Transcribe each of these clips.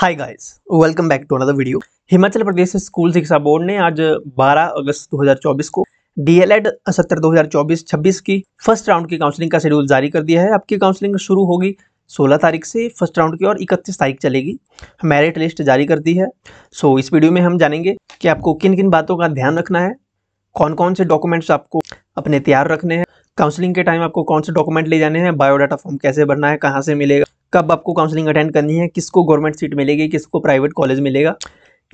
hi guys welcome back to another video Himachal Pradesh school शिक्षा board ने आज 12 अगस्त 2024 को डीएलएड सत्र 2024-26 की फर्स्ट राउंड की काउंसलिंग का शेड्यूल जारी कर दिया है आपकी काउंसलिंग शुरू होगी 16 तारीख से फर्स्ट राउंड की और 31 तारीख चलेगी मेरिट लिस्ट जारी कर दी है सो इस वीडियो में हम जानेंगे कि आपको किन किन बातों का ध्यान रखना है कौन कौन से डॉक्यूमेंट्स आपको अपने तैयार रखने हैं काउंसलिंग के टाइम आपको कौन से डॉक्यूमेंट ले जाने हैं बायोडाटा फॉर्म कैसे भरना है कहाँ से मिलेगा कब आपको काउंसलिंग अटेंड करनी है किसको गवर्नमेंट सीट मिलेगी किसको प्राइवेट कॉलेज मिलेगा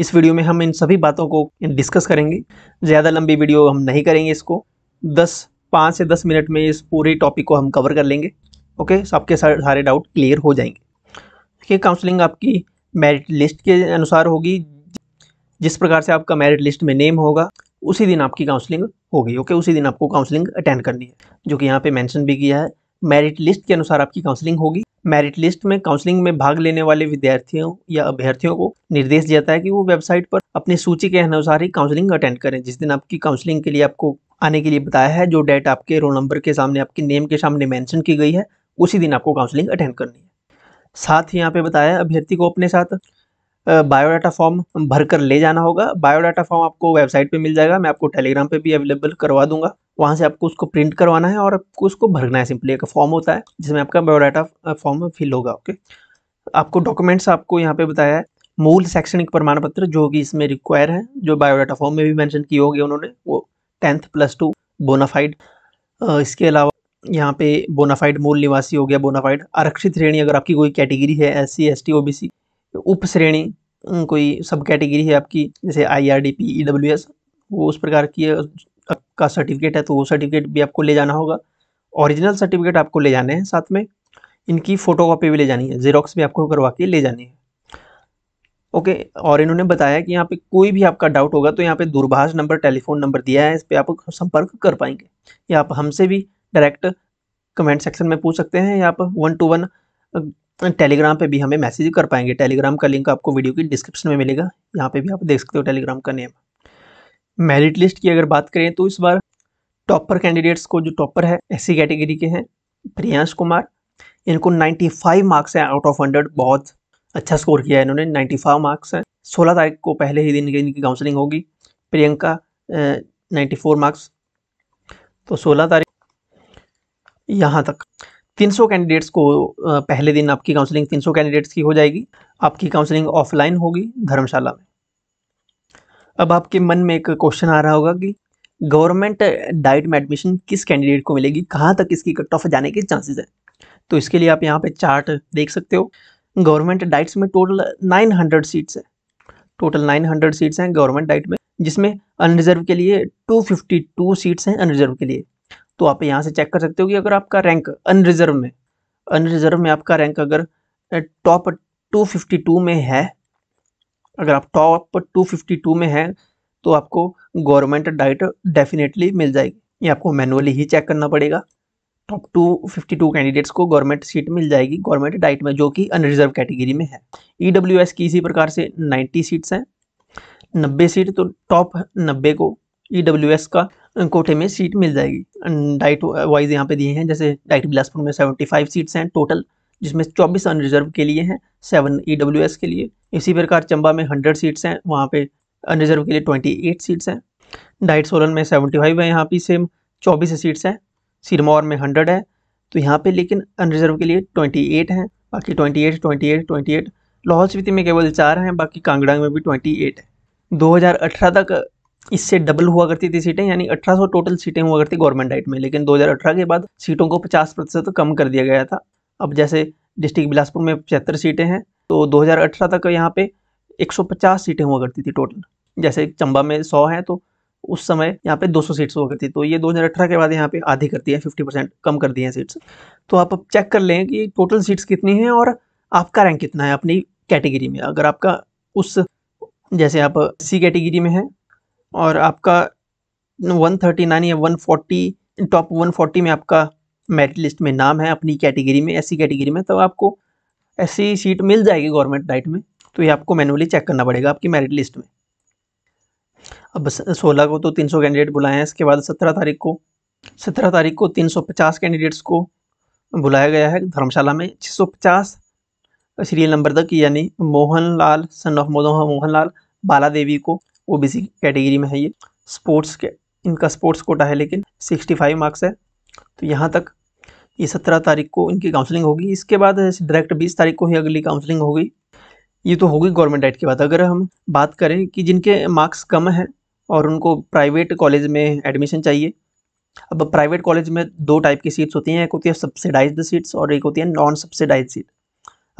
इस वीडियो में हम इन सभी बातों को डिस्कस करेंगे ज़्यादा लंबी वीडियो हम नहीं करेंगे इसको दस पाँच से दस मिनट में इस पूरे टॉपिक को हम कवर कर लेंगे ओके okay, सबके तो सारे डाउट क्लियर हो जाएंगे देखिए काउंसलिंग आपकी मेरिट लिस्ट के अनुसार होगी जिस प्रकार से आपका मेरिट लिस्ट में नेम होगा उसी दिन आपकी काउंसलिंग होगी ओके उसी दिन आपको काउंसलिंग अटेंड करनी है जो कि यहाँ पे मेंशन भी किया है मेरिट लिस्ट के अनुसार आपकी काउंसलिंग होगी मेरिट लिस्ट में काउंसलिंग में भाग लेने वाले विद्यार्थियों या अभ्यर्थियों को निर्देश दिया जाता है कि वो वेबसाइट पर अपनी सूची के अनुसार ही काउंसलिंग अटेंड करें जिस दिन आपकी काउंसलिंग के लिए आपको आने के लिए बताया है जो डेट आपके रोल नंबर के सामने आपके नेम के सामने मैंशन की गई है उसी दिन आपको काउंसलिंग अटेंड करनी है साथ ही यहाँ पे बताया अभ्यर्थी को अपने साथ बायोडाटा फॉर्म भरकर ले जाना होगा बायोडाटा फॉर्म आपको वेबसाइट पे मिल जाएगा मैं आपको टेलीग्राम पे भी अवेलेबल करवा दूंगा वहाँ से आपको उसको प्रिंट करवाना है और आपको उसको भरना है सिंपली एक फॉर्म होता है जिसमें आपका बायोडाटा फॉर्म फिल होगा ओके आपको डॉक्यूमेंट्स आपको यहाँ पे बताया है मूल शैक्षणिक प्रमाण पत्र जो कि इसमें रिक्वायर है जो बायोडाटा फॉर्म में भी मैंशन किए होंगे उन्होंने वो टेंथ प्लस टू बोनाफाइड इसके अलावा यहाँ पे बोनाफाइड मूल निवासी हो गया बोनाफाइड आरक्षित श्रेणी अगर आपकी कोई कैटेगरी है S C S T O B C उप श्रेणी कोई सब कैटेगरी है आपकी जैसे I R D P E W S वो उस प्रकार की का सर्टिफिकेट है तो वो सर्टिफिकेट भी आपको ले जाना होगा ओरिजिनल सर्टिफिकेट आपको ले जाने हैं साथ में इनकी फ़ोटोकॉपी भी ले जानी है जेरोक्स भी आपको करवा के ले जानी है ओके और इन्होंने बताया कि यहाँ पे कोई भी आपका डाउट होगा तो यहाँ पे दूरभाष नंबर टेलीफोन नंबर दिया है इस पर आप संपर्क कर पाएंगे या आप हमसे भी डायरेक्ट कमेंट सेक्शन में पूछ सकते हैं या आप वन टू वन टेलीग्राम पे भी हमें मैसेज कर पाएंगे टेलीग्राम का लिंक आपको वीडियो की डिस्क्रिप्शन में मिलेगा यहाँ पे भी आप देख सकते हो टेलीग्राम का नेम मेरिट लिस्ट की अगर बात करें तो इस बार टॉपर कैंडिडेट्स को जो टॉपर है ऐसी कैटेगरी के हैं प्रियांश कुमार इनको 95 मार्क्स हैं आउट ऑफ 100 बहुत अच्छा स्कोर किया है इन्होंने 95 मार्क्स हैं 16 तारीख को पहले ही दिन इनकी काउंसलिंग होगी प्रियंका नाइन्टी फोर मार्क्स तो सोलह तारीख यहाँ तक 300 कैंडिडेट्स को पहले दिन आपकी काउंसलिंग 300 कैंडिडेट्स की हो जाएगी आपकी काउंसलिंग ऑफलाइन होगी धर्मशाला में अब आपके मन में एक क्वेश्चन आ रहा होगा कि गवर्नमेंट डाइट में एडमिशन किस कैंडिडेट को मिलेगी कहाँ तक इसकी कट ऑफ जाने के चांसेस है तो इसके लिए आप यहाँ पे चार्ट देख सकते हो गवर्नमेंट डाइट्स में टोटल 900 सीट्स हैं टोटल 900 सीट्स हैं गवर्नमेंट डाइट में जिसमें अनरिजर्व के लिए 252 सीट्स हैं अनरिजर्व के लिए तो आप यहाँ से चेक कर सकते हो कि अगर आपका रैंक अनरिजर्व में अनरिजर्व में आपका रैंक अगर टॉप टू में है अगर आप टॉप 252 में हैं तो आपको गवर्नमेंट डाइट डेफिनेटली मिल जाएगी ये आपको मैनुअली ही चेक करना पड़ेगा top two fifty two candidates को गवर्नमेंट सीट मिल जाएगी गवर्नमेंट डाइट में जो कि अनरिजर्व कैटेगरी में है ई डब्ल्यू एस की इसी प्रकार से नाइन्टी सीट्स हैं नब्बे सीट तो टॉप नब्बे को ई डब्ल्यू एस का कोटे में सीट मिल जाएगी डाइट वाइज यहाँ पे दिए हैं जैसे डाइट बिलासपुर में सेवेंटी फाइव सीट्स हैं टोटल जिसमें 24 अनरिजर्व के लिए हैं सेवन ई e के लिए इसी प्रकार चंबा में 100 सीट्स हैं वहाँ पे अनरिजर्व के लिए 28 सीट्स हैं डाइट सोलन में 75 है यहाँ पे सेम 24 सीट्स हैं सिरमौर में 100 है तो यहाँ पे लेकिन अनरिजर्व के लिए 28 हैं बाकी 28 28 28 लाहौल स्पीति में केवल चार हैं बाकी कांगड़ा में भी एट है अठारह तक इससे डबल हुआ करती थी सीटें यानी 1800 टोटल सीटें हुआ करती गवर्नमेंट डाइट में लेकिन 2018 के बाद सीटों को 50 प्रतिशत कम कर दिया गया था अब जैसे डिस्ट्रिक्ट बिलासपुर में पचहत्तर सीटें हैं तो 2018 तक यहाँ पे 150 सीटें हुआ करती थी टोटल जैसे चंबा में 100 हैं तो उस समय यहाँ पे 200 सीट्स हुआ करती तो ये 2018 के बाद यहाँ पे आधी करती है 50 परसेंट कम कर दी हैं सीट्स तो आप अब चेक कर लें कि टोटल सीट्स कितनी हैं और आपका रैंक कितना है अपनी कैटेगरी में अगर आपका उस जैसे आप सी कैटेगरी में हैं और आपका वन या वन टॉप वन में आपका मेरिट लिस्ट में नाम है अपनी कैटेगरी में ऐसी कैटेगरी में तो आपको ऐसी सीट मिल जाएगी गवर्नमेंट डाइट में तो ये आपको मैनुअली चेक करना पड़ेगा आपकी मेरिट लिस्ट में अब सोलह को तो तीन सौ कैंडिडेट बुलाए हैं इसके बाद सत्रह तारीख को सत्रह तारीख को तीन सौ पचास कैंडिडेट्स को बुलाया गया है धर्मशाला में छः सौ पचास सीरियल नंबर तक यानी मोहन लाल सन ऑफ मोदोहा मोहन लाल बाला देवी को ओ बी सी कैटेगरी में है ये स्पोर्ट्स के इनका स्पोर्ट्स कोटा है लेकिन सिक्सटी फाइव मार्क्स है तो यहाँ तक ये सत्रह तारीख को इनकी काउंसलिंग होगी इसके बाद डायरेक्ट बीस तारीख को ही अगली काउंसलिंग होगी ये तो होगी गवर्नमेंट एड की बात अगर हम बात करें कि जिनके मार्क्स कम हैं और उनको प्राइवेट कॉलेज में एडमिशन चाहिए अब प्राइवेट कॉलेज में दो टाइप की सीट्स होती हैं एक होती है सब्सिडाइज्ड सीट्स और एक होती है नॉन सब्सिडाइज सीट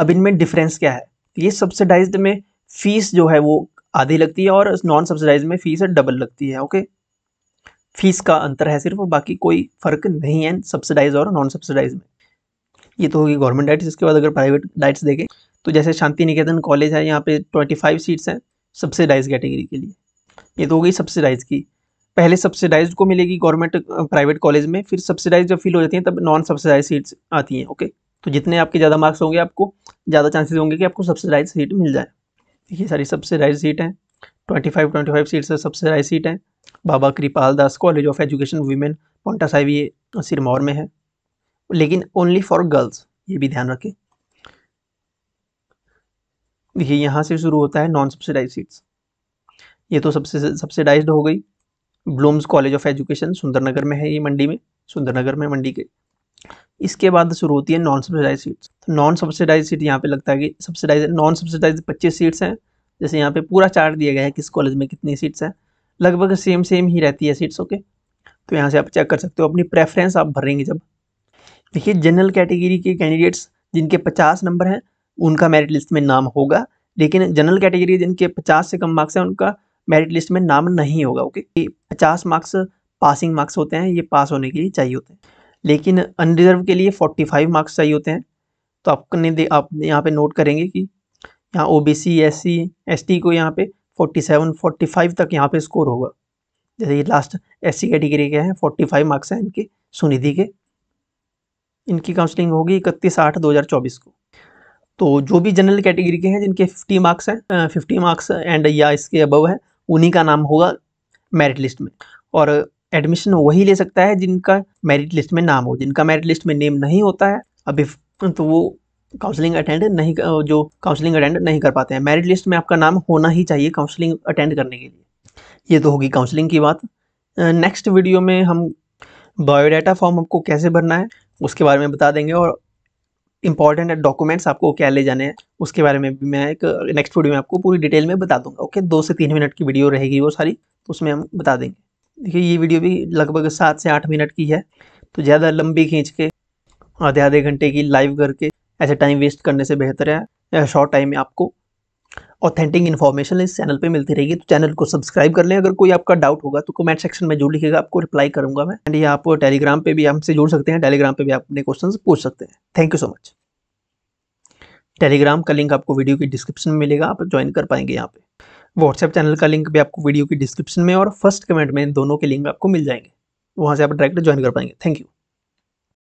अब इनमें डिफरेंस क्या है तो ये सब्सिडाइज्ड में फ़ीस जो है वो आधी लगती है और नॉन सब्सिडाइज में फ़ीस डबल लगती है ओके फीस का अंतर है सिर्फ बाकी कोई फ़र्क नहीं है सब्सिडाइज और नॉन सब्सिडाइज में ये तो होगी गवर्नमेंट डाइट्स इसके बाद अगर प्राइवेट डाइट्स देखें तो जैसे शांति निकेतन कॉलेज है यहाँ पे ट्वेंटी फाइव सीट्स हैं सब्सिडाइज कैटेगरी के लिए ये तो होगी सब्सिडाइज की पहले सब्सिडाइज को मिलेगी गवर्नमेंट प्राइवेट कॉलेज में फिर सब्सिडाइज जब फिल हो जाती हैं तब नॉन सब्सिडाइज सीट्स आती हैं ओके तो जितने आपके ज़्यादा मार्क्स होंगे आपको ज़्यादा चांसेज होंगे कि आपको सब्सिडाइज सीट मिल जाए ये सारी सब्सिडाइज सीट हैं ट्वेंटी फाइव ट्वेंटी सीट से सबसे हाई सीट है Baba Kripal Das college of education women Paonta Sahib ये सिरमौर में है लेकिन ओनली फॉर गर्ल्स ये भी ध्यान रखें देखिए यहाँ से शुरू होता है नॉन सब्सिडाइज सीट्स ये तो सबसे सब्सिडाइज्ड हो गई Blooms college of education Sundarnagar में है ये मंडी में सुंदरनगर में मंडी के इसके बाद शुरू होती है नॉन सब्सिडाइज सीट्स तो नॉन सब्सिडाइज सीट यहाँ पे लगता है कि सब्सिडाइज नॉन सब्सिडाइज पच्चीस सीट्स हैं जैसे यहाँ पे पूरा चार्ट दिया गया है किस कॉलेज में कितनी सीट्स हैं लगभग सेम सेम ही रहती है सीट्स ओके तो यहाँ से आप चेक कर सकते हो अपनी प्रेफरेंस आप भरेंगे जब देखिए जनरल कैटेगरी के कैंडिडेट्स जिनके पचास नंबर हैं उनका मेरिट लिस्ट में नाम होगा लेकिन जनरल कैटेगरी जिनके पचास से कम मार्क्स हैं उनका मेरिट लिस्ट में नाम नहीं होगा ओके पचास मार्क्स पासिंग मार्क्स होते हैं ये पास होने के लिए चाहिए होते हैं लेकिन अनरिजर्व के लिए फोर्टी फाइव मार्क्स चाहिए होते हैं तो आपने आप यहाँ पे नोट करेंगे कि यहाँ O B C S C S T को यहाँ पे 47, 45 तक यहाँ पे स्कोर होगा जैसे ये लास्ट एस सी कैटेगरी के हैं 45 मार्क्स हैं इनके सुनिधि के इनकी काउंसलिंग होगी इकतीस आठ दो हज़ार चौबीस को तो जो भी जनरल कैटेगरी के हैं जिनके 50 मार्क्स हैं 50 मार्क्स एंड या इसके अबव है उन्हीं का नाम होगा मेरिट लिस्ट में और एडमिशन वही ले सकता है जिनका मेरिट लिस्ट में नाम हो जिनका मेरिट लिस्ट में नेम नहीं होता है अभी तो वो काउंसलिंग अटेंड नहीं जो काउंसलिंग अटेंड नहीं कर पाते हैं मेरिट लिस्ट में आपका नाम होना ही चाहिए काउंसलिंग अटेंड करने के लिए ये तो होगी काउंसलिंग की बात नेक्स्ट वीडियो में हम बायोडाटा फॉर्म आपको कैसे भरना है उसके बारे में बता देंगे और इंपॉर्टेंट डॉक्यूमेंट्स आपको क्या ले जाने हैं उसके बारे में भी मैं एक नेक्स्ट वीडियो में आपको पूरी डिटेल में बता दूंगा ओके दो से तीन मिनट की वीडियो रहेगी वो सारी तो उसमें हम बता देंगे देखिए ये वीडियो भी लगभग सात से आठ मिनट की है तो ज़्यादा लंबी खींच के आधे आधे घंटे की लाइव करके ऐसे टाइम वेस्ट करने से बेहतर है शॉर्ट टाइम में आपको ऑथेंटिक इन्फॉर्मेशन इस चैनल पे मिलती रहेगी तो चैनल को सब्सक्राइब कर लें अगर कोई आपका डाउट होगा तो कमेंट सेक्शन में जो लिखेगा आपको रिप्लाई करूंगा मैं एंड ये आप टेलीग्राम पे भी हमसे जुड़ सकते हैं टेलीग्राम पे भी आप अपने क्वेश्चन पूछ सकते हैं thank you so much Telegram का लिंक आपको वीडियो की डिस्क्रिप्शन में मिलेगा आप ज्वाइन कर पाएंगे यहाँ पे व्हाट्सएप चैनल का लिंक भी आपको वीडियो की डिस्क्रिप्शन में और फर्स्ट कमेंट में दोनों के लिंक आपको मिल जाएंगे वहाँ से आप डायरेक्ट ज्वाइन कर पाएंगे थैंक यू